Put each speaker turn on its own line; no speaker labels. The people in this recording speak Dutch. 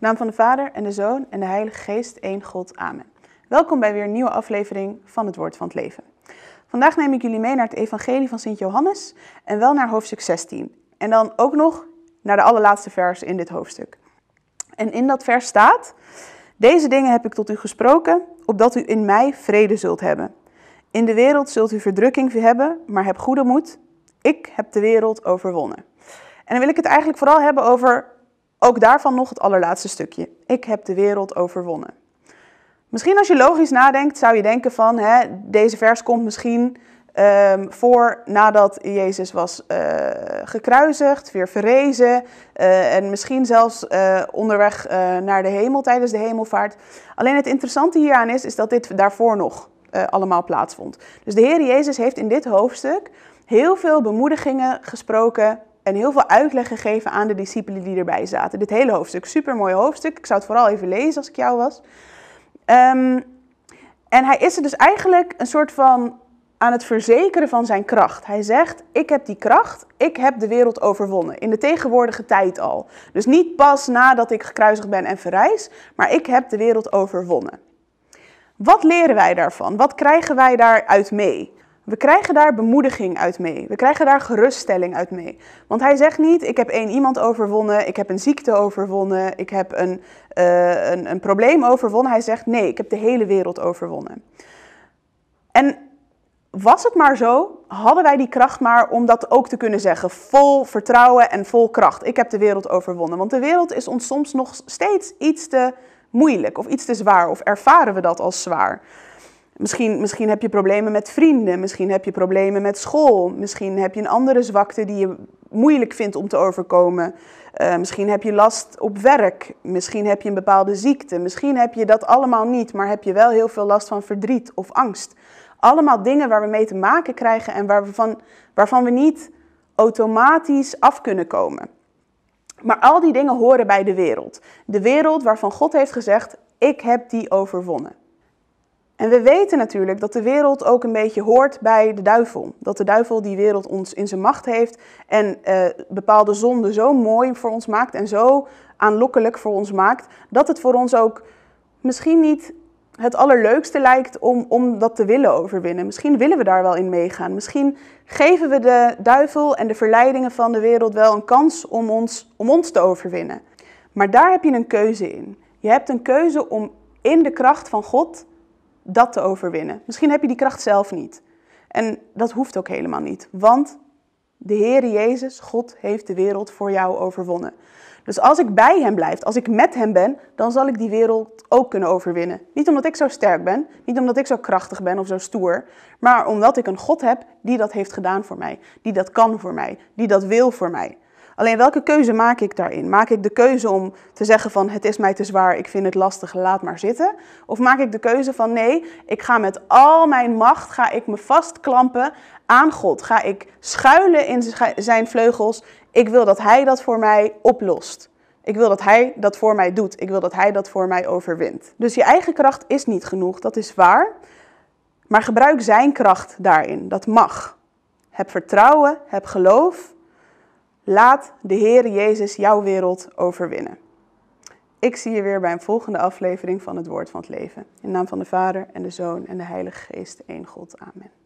naam van de Vader en de Zoon en de Heilige Geest, één God. Amen. Welkom bij weer een nieuwe aflevering van het Woord van het Leven. Vandaag neem ik jullie mee naar het Evangelie van Sint Johannes en wel naar hoofdstuk 16. En dan ook nog naar de allerlaatste vers in dit hoofdstuk. En in dat vers staat: Deze dingen heb ik tot u gesproken, opdat u in mij vrede zult hebben. In de wereld zult u verdrukking hebben, maar heb goede moed. Ik heb de wereld overwonnen. En dan wil ik het eigenlijk vooral hebben over ook daarvan nog het allerlaatste stukje. Ik heb de wereld overwonnen. Misschien als je logisch nadenkt, zou je denken van hè, deze vers komt misschien ehm, voor nadat Jezus was uh, gekruisigd, weer verrezen eh, en misschien zelfs eh, onderweg naar de hemel tijdens de hemelvaart. Alleen het interessante hieraan is, is dat dit daarvoor nog allemaal plaatsvond. Dus de Heer Jezus heeft in dit hoofdstuk heel veel bemoedigingen gesproken en heel veel uitleg gegeven aan de discipelen die erbij zaten. Dit hele hoofdstuk, super mooi hoofdstuk. Ik zou het vooral even lezen als ik jou was. Ehm, en hij is er dus eigenlijk een soort van aan het verzekeren van zijn kracht. Hij zegt: Ik heb die kracht, ik heb de wereld overwonnen. In de tegenwoordige tijd al. Dus niet pas nadat ik gekruisigd ben en verrijs, maar ik heb de wereld overwonnen. Wat leren wij daarvan? Wat krijgen wij daaruit mee? We krijgen daar bemoediging uit mee. We krijgen daar geruststelling uit mee. Want hij zegt niet: ik heb één iemand overwonnen, ik heb een ziekte overwonnen, ik heb een, eh, een, een probleem overwonnen. Hij zegt: nee, ik heb de hele wereld overwonnen. En was het maar zo, hadden wij die kracht maar om dat ook te kunnen zeggen. Vol vertrouwen en vol kracht. Ik heb de wereld overwonnen. Want de wereld is ons soms nog steeds iets te moeilijk of iets te zwaar. Of ervaren we dat als zwaar. Misschien, misschien heb je problemen met vrienden, misschien heb je problemen met school, misschien heb je een andere zwakte die je moeilijk vindt om te overkomen. Eh, misschien heb je last op werk, misschien heb je een bepaalde ziekte, misschien heb je dat allemaal niet, maar heb je wel heel veel last van verdriet of angst. Allemaal dingen waar we mee te maken krijgen en waarvan we niet automatisch af kunnen komen. Maar al die dingen horen bij de wereld. De wereld waarvan God heeft gezegd: Ik heb die overwonnen. En we weten natuurlijk dat de wereld ook een beetje hoort bij de duivel. Dat de duivel die wereld ons in zijn macht heeft en eh, bepaalde zonden zo mooi voor ons maakt en zo aanlokkelijk voor ons maakt, dat het voor ons ook misschien niet het allerleukste lijkt om, om dat te willen overwinnen. Misschien willen we daar wel in meegaan. Misschien geven we de duivel en de verleidingen van de wereld wel een kans om ons, om ons te overwinnen. Maar daar heb je een keuze in. Je hebt een keuze om in de kracht van God dat te overwinnen. Misschien heb je die kracht zelf niet. En dat hoeft ook helemaal niet, want de Heere Jezus, God, heeft de wereld voor jou overwonnen. Dus als ik bij Hem blijf, als ik met Hem ben, dan zal ik die wereld ook kunnen overwinnen. Niet omdat ik zo sterk ben, niet omdat ik zo krachtig ben of zo stoer, maar omdat ik een God heb die dat heeft gedaan voor mij, die dat kan voor mij, die dat wil voor mij. Alleen welke keuze maak ik daarin? Maak ik de keuze om te zeggen van het is mij te zwaar, ik vind het lastig, laat maar zitten? Of maak ik de keuze van nee, ik ga met al mijn macht, ga ik me vastklampen aan God? Ga ik schuilen in zijn vleugels? Ik wil dat hij dat voor mij oplost. Ik wil dat hij dat voor mij doet. Ik wil dat hij dat voor mij overwint. Dus je eigen kracht is niet genoeg, dat is waar. Maar gebruik zijn kracht daarin, dat mag. Heb vertrouwen, heb geloof Laat de Heere Jezus jouw wereld overwinnen. Ik zie je weer bij een volgende aflevering van het Woord van het Leven. In naam van de Vader en de Zoon en de Heilige Geest, één God. Amen.